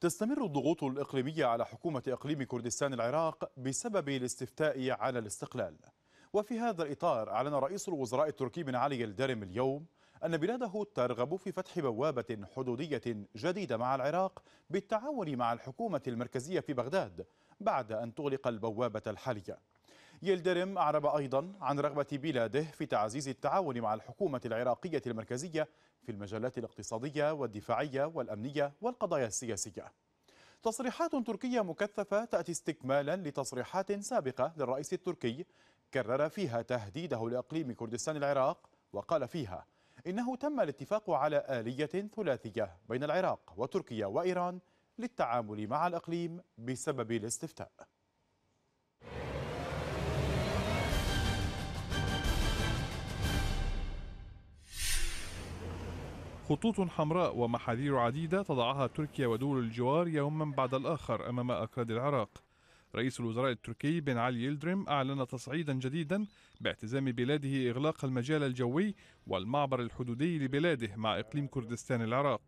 تستمر الضغوط الإقليمية على حكومة إقليم كردستان العراق بسبب الاستفتاء على الاستقلال وفي هذا الإطار أعلن رئيس الوزراء التركي بن علي الدرم اليوم أن بلاده ترغب في فتح بوابة حدودية جديدة مع العراق بالتعاون مع الحكومة المركزية في بغداد بعد أن تغلق البوابة الحالية يلدرم أعرب أيضا عن رغبة بلاده في تعزيز التعاون مع الحكومة العراقية المركزية في المجالات الاقتصادية والدفاعية والأمنية والقضايا السياسية تصريحات تركية مكثفة تأتي استكمالا لتصريحات سابقة للرئيس التركي كرر فيها تهديده لأقليم كردستان العراق وقال فيها إنه تم الاتفاق على آلية ثلاثية بين العراق وتركيا وإيران للتعامل مع الأقليم بسبب الاستفتاء خطوط حمراء ومحاذير عديدة تضعها تركيا ودول الجوار يوما بعد الآخر أمام أكراد العراق رئيس الوزراء التركي بن علي يلدريم أعلن تصعيدا جديدا باعتزام بلاده إغلاق المجال الجوي والمعبر الحدودي لبلاده مع إقليم كردستان العراق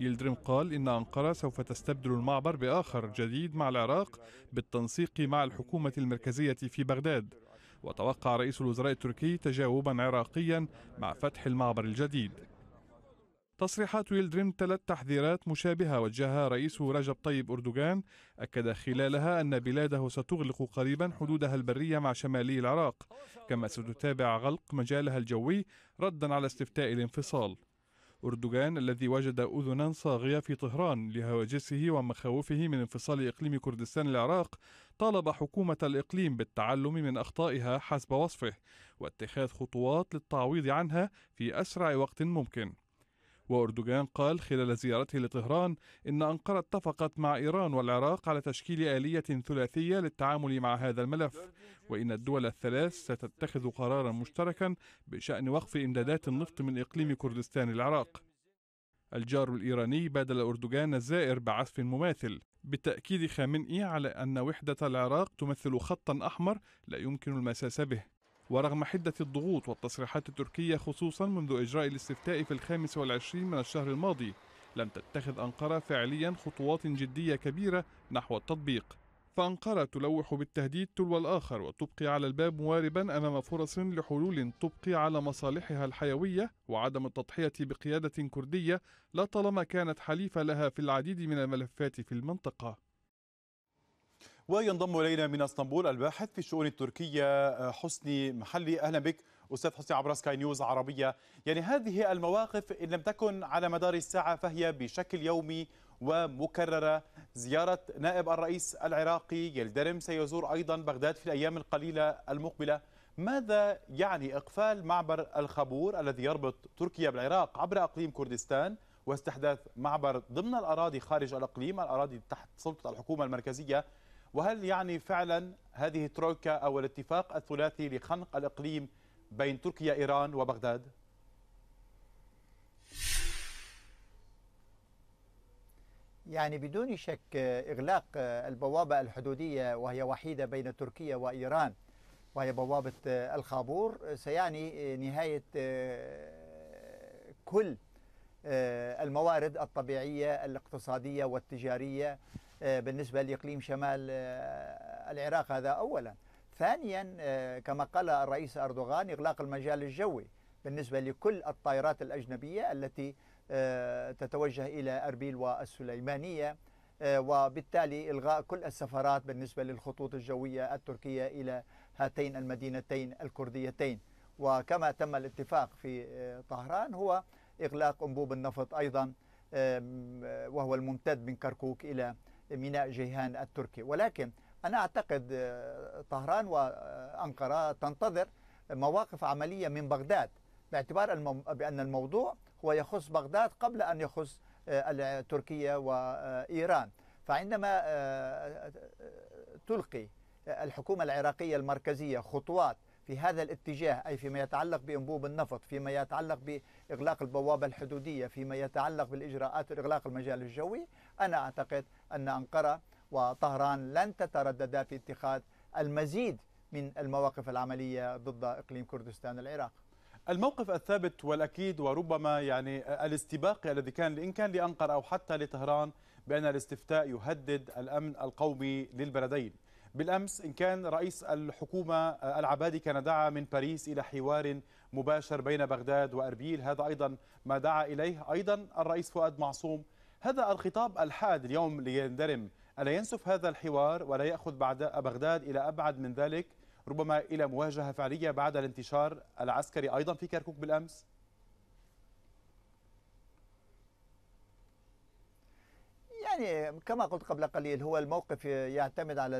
يلدريم قال إن أنقرة سوف تستبدل المعبر بآخر جديد مع العراق بالتنسيق مع الحكومة المركزية في بغداد وتوقع رئيس الوزراء التركي تجاوبا عراقيا مع فتح المعبر الجديد تصريحات يلدريم تلت تحذيرات مشابهة وجهها رئيس رجب طيب أردوغان أكد خلالها أن بلاده ستغلق قريبا حدودها البرية مع شمالي العراق كما ستتابع غلق مجالها الجوي ردا على استفتاء الانفصال أردوغان الذي وجد أذنا صاغية في طهران لهواجسه ومخاوفه من انفصال إقليم كردستان العراق طالب حكومة الإقليم بالتعلم من أخطائها حسب وصفه واتخاذ خطوات للتعويض عنها في أسرع وقت ممكن وأردوغان قال خلال زيارته لطهران إن أنقرة اتفقت مع إيران والعراق على تشكيل آلية ثلاثية للتعامل مع هذا الملف وإن الدول الثلاث ستتخذ قرارا مشتركا بشأن وقف إمدادات النفط من إقليم كردستان العراق الجار الإيراني بادل أردوغان الزائر بعزف مماثل بتأكيد خامنئي على أن وحدة العراق تمثل خطا أحمر لا يمكن المساس به ورغم حدة الضغوط والتصريحات التركية خصوصا منذ إجراء الاستفتاء في الخامس والعشرين من الشهر الماضي لم تتخذ أنقرة فعليا خطوات جدية كبيرة نحو التطبيق فأنقرة تلوح بالتهديد تلو الآخر وتبقي على الباب مواربا أمام فرص لحلول تبقي على مصالحها الحيوية وعدم التضحية بقيادة كردية لطالما كانت حليفة لها في العديد من الملفات في المنطقة وينضم الينا من اسطنبول الباحث في الشؤون التركيه آه، حسني محلي اهلا بك استاذ حسني عبر سكاي نيوز عربيه يعني هذه المواقف ان لم تكن على مدار الساعه فهي بشكل يومي ومكرره زياره نائب الرئيس العراقي يلدرم سيزور ايضا بغداد في الايام القليله المقبله ماذا يعني اقفال معبر الخابور الذي يربط تركيا بالعراق عبر اقليم كردستان واستحداث معبر ضمن الاراضي خارج الاقليم الاراضي تحت سلطه الحكومه المركزيه وهل يعني فعلا هذه ترويكا أو الاتفاق الثلاثي لخنق الإقليم بين تركيا إيران وبغداد؟ يعني بدون شك إغلاق البوابة الحدودية وهي وحيدة بين تركيا وإيران وهي بوابة الخابور سيعني نهاية كل الموارد الطبيعية الاقتصادية والتجارية آه، بالنسبة لإقليم شمال آه، العراق هذا أولا ثانيا آه، كما قال الرئيس أردوغان إغلاق المجال الجوي بالنسبة لكل الطائرات الأجنبية التي تتوجه إلى أربيل والسليمانية وبالتالي إلغاء كل السفرات بالنسبة للخطوط الجوية التركية إلى هاتين المدينتين الكرديتين وكما تم الاتفاق في طهران هو إغلاق أنبوب النفط أيضا وهو الممتد من كركوك إلى ميناء جيهان التركي ولكن أنا أعتقد آه، طهران وأنقرة تنتظر مواقف عملية من بغداد باعتبار بأن الموضوع هو يخص بغداد قبل أن يخص آه، تركيا وإيران فعندما آه، تلقي الحكومة العراقية المركزية خطوات في هذا الاتجاه أي فيما يتعلق بأنبوب النفط فيما يتعلق بإغلاق البوابة الحدودية فيما يتعلق بالإجراءات إغلاق المجال الجوي أنا أعتقد أن أنقرة وطهران لن تترددا في اتخاذ المزيد من المواقف العملية ضد إقليم كردستان العراق الموقف الثابت والأكيد وربما يعني الاستباقي الذي كان إن كان لأنقرة أو حتى لطهران بأن الاستفتاء يهدد الأمن القومي للبلدين بالأمس إن كان رئيس الحكومة آه، العبادي كان دعا من باريس إلى حوار مباشر بين بغداد وأربيل هذا أيضا ما دعا إليه أيضا الرئيس فؤاد معصوم هذا الخطاب الحاد اليوم ليندرم ألا ينسف هذا الحوار ولا يأخذ بعد بغداد إلى أبعد من ذلك ربما إلى مواجهة فعلية بعد الانتشار العسكري أيضا في كركوك بالأمس؟ يعني كما قلت قبل قليل هو الموقف يعتمد على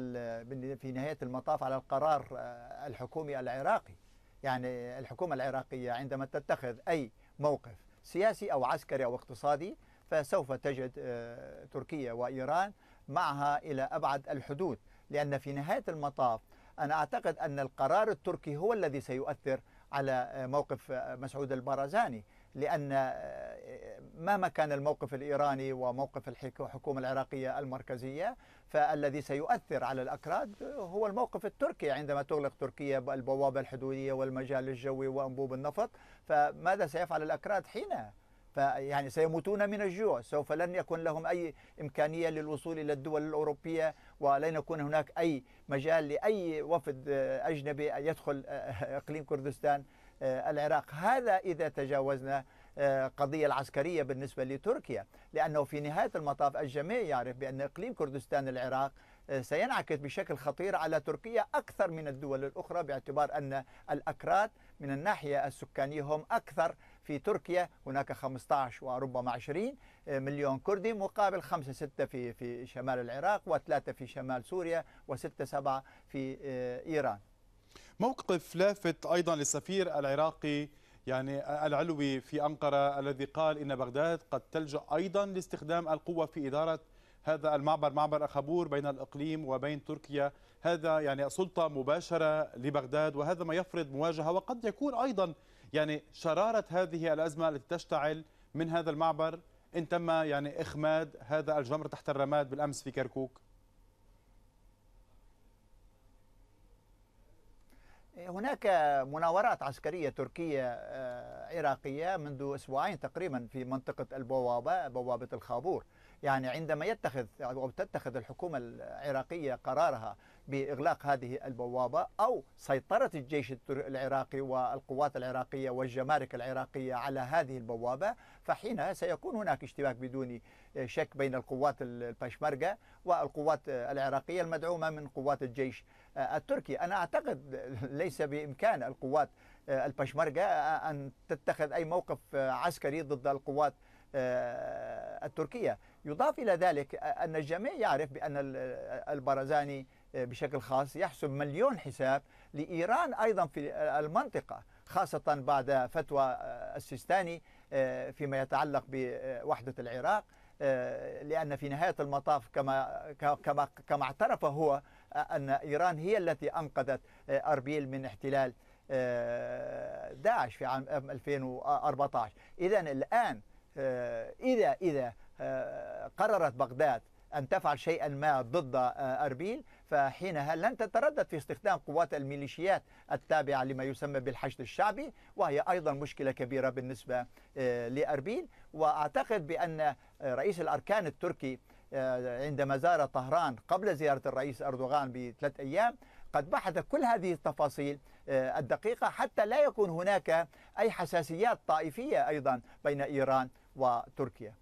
في نهاية المطاف على القرار آه، الحكومي العراقي يعني الحكومة العراقية عندما تتخذ أي موقف سياسي أو عسكري أو اقتصادي فسوف تجد آه، تركيا وإيران معها إلى أبعد الحدود لأن في نهاية المطاف أنا أعتقد أن القرار التركي هو الذي سيؤثر على آه، موقف مسعود البارزاني لأن مهما كان الموقف الإيراني وموقف الحكومة العراقية المركزية فالذي سيؤثر على الأكراد هو الموقف التركي عندما تغلق تركيا البوابة الحدودية والمجال الجوي وأنبوب النفط فماذا سيفعل الأكراد حينها؟ فيعني سيموتون من الجوع سوف لن يكون لهم أي إمكانية للوصول إلى الدول الأوروبية ولن يكون هناك أي مجال لأي وفد أجنبي يدخل إقليم كردستان آه، العراق هذا إذا تجاوزنا القضية العسكرية بالنسبة لتركيا لأنه في نهاية المطاف الجميع يعرف بأن إقليم كردستان العراق آه، سينعكس بشكل خطير على تركيا أكثر من الدول الأخرى باعتبار أن الأكراد من الناحية السكانية هم أكثر في تركيا هناك 15 وربما 20 آه، مليون كردي مقابل 5 6 في في شمال العراق و3 في شمال سوريا و6 7 في آه، إيران موقف لافت أيضا للسفير العراقي يعني العلوي في أنقرة الذي قال إن بغداد قد تلجأ أيضا لاستخدام القوة في إدارة هذا المعبر معبر أخابور بين الإقليم وبين تركيا هذا يعني سلطة مباشرة لبغداد وهذا ما يفرض مواجهة وقد يكون أيضا يعني شرارة هذه الأزمة التي تشتعل من هذا المعبر إن تم يعني إخماد هذا الجمر تحت الرماد بالأمس في كركوك هناك مناورات عسكرية تركية آه، عراقية منذ أسبوعين تقريبا في منطقة البوابة بوابة الخابور يعني عندما يتخذ أو تتخذ الحكومة العراقية قرارها بإغلاق هذه البوابة أو سيطرة الجيش العراقي والقوات العراقية والجمارك العراقية على هذه البوابة فحينها سيكون هناك اشتباك بدون شك بين القوات البشمركة والقوات العراقية المدعومة من قوات الجيش آه، التركي أنا أعتقد ليس بإمكان القوات آه، البشمركة آه، أن تتخذ أي موقف عسكري ضد القوات التركية يضاف إلى ذلك أن الجميع يعرف بأن البرزاني بشكل خاص يحسب مليون حساب لإيران أيضا في المنطقة خاصة بعد فتوى السيستاني فيما يتعلق بوحدة العراق لأن في نهاية المطاف كما كما كما اعترف هو آه، أن إيران هي التي أنقذت آه، أربيل من احتلال آه، داعش في عام 2014 إذا الآن إذا إذا قررت بغداد أن تفعل شيئا ما ضد أربيل فحينها لن تتردد في استخدام قوات الميليشيات التابعة لما يسمى بالحشد الشعبي وهي أيضا مشكلة كبيرة بالنسبة لأربيل وأعتقد بأن رئيس الأركان التركي آه، عندما زار طهران قبل زيارة الرئيس أردوغان بثلاث أيام قد بحث كل هذه التفاصيل آه، الدقيقة حتى لا يكون هناك أي حساسيات طائفية أيضا بين إيران وتركيا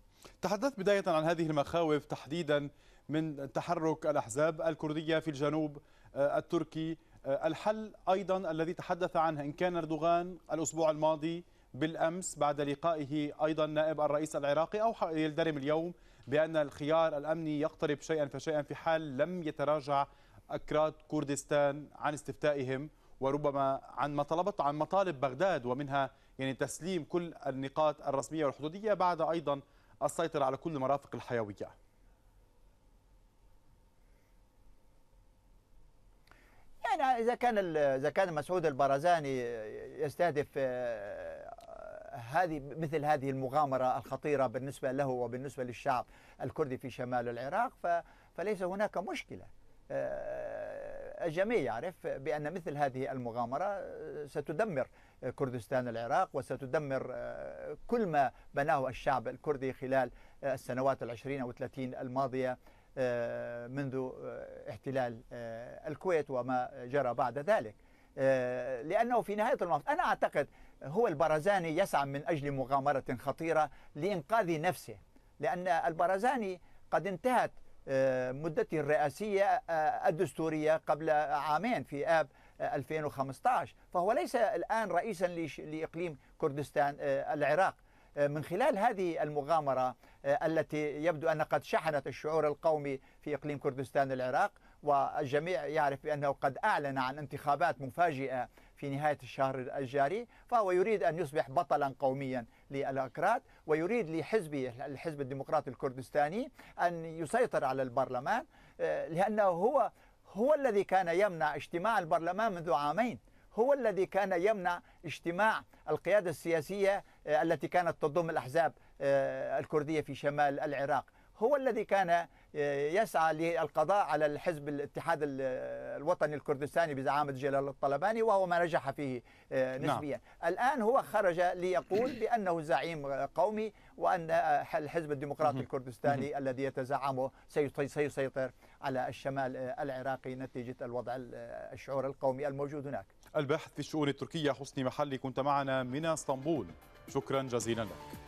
تحدثت بداية عن هذه المخاوف تحديدا من تحرك الأحزاب الكردية في الجنوب آه، التركي الحل أيضا الذي تحدث عنه إن كان أردوغان الأسبوع الماضي بالأمس بعد لقائه أيضا نائب الرئيس العراقي أو يلدرم اليوم بأن الخيار الأمني يقترب شيئا فشيئا في حال لم يتراجع أكراد كردستان عن استفتائهم وربما عن ما طلبت عن مطالب بغداد ومنها يعني تسليم كل النقاط الرسمية والحدودية بعد أيضا السيطرة على كل المرافق الحيوية يعني إذا كان إذا كان مسعود البرزاني يستهدف هذه مثل هذه المغامرة الخطيرة بالنسبة له وبالنسبة للشعب الكردي في شمال العراق فليس هناك مشكلة آه، الجميع يعرف بأن مثل هذه المغامرة آه، ستدمر كردستان العراق وستدمر آه، كل ما بناه الشعب الكردي خلال السنوات العشرين أو الثلاثين الماضية منذ احتلال الكويت وما جرى بعد ذلك آه، لأنه في نهاية المطاف أنا أعتقد هو البرزاني يسعى من أجل مغامرة خطيرة لإنقاذ نفسه لأن البرزاني قد انتهت آه، مدته الرئاسية آه، الدستورية قبل عامين في آب 2015 فهو ليس الآن رئيسا لإقليم كردستان العراق من خلال هذه المغامرة التي يبدو أن قد شحنت الشعور القومي في إقليم كردستان العراق والجميع يعرف بأنه قد أعلن عن انتخابات مفاجئة في نهاية الشهر الجاري فهو يريد أن يصبح بطلا قوميا للأكراد ويريد لحزبه الحزب الديمقراطي الكردستاني أن يسيطر على البرلمان آه، لأنه هو هو الذي كان يمنع اجتماع البرلمان منذ عامين هو الذي كان يمنع اجتماع القيادة السياسية آه، التي كانت تضم الأحزاب آه، الكردية في شمال العراق هو الذي كان يسعى للقضاء على الحزب الاتحاد الوطني الكردستاني بزعامة جلال الطلباني وهو ما نجح فيه آه، نعم. نسبيا نعم. الآن هو خرج ليقول بأنه زعيم قومي وأن آه، الحزب الديمقراطي الكردستاني الذي يتزعمه سيسيطر على الشمال آه، العراقي نتيجة الوضع الشعور القومي الموجود هناك الباحث في الشؤون التركية حسني محلي كنت معنا من اسطنبول شكرا جزيلا لك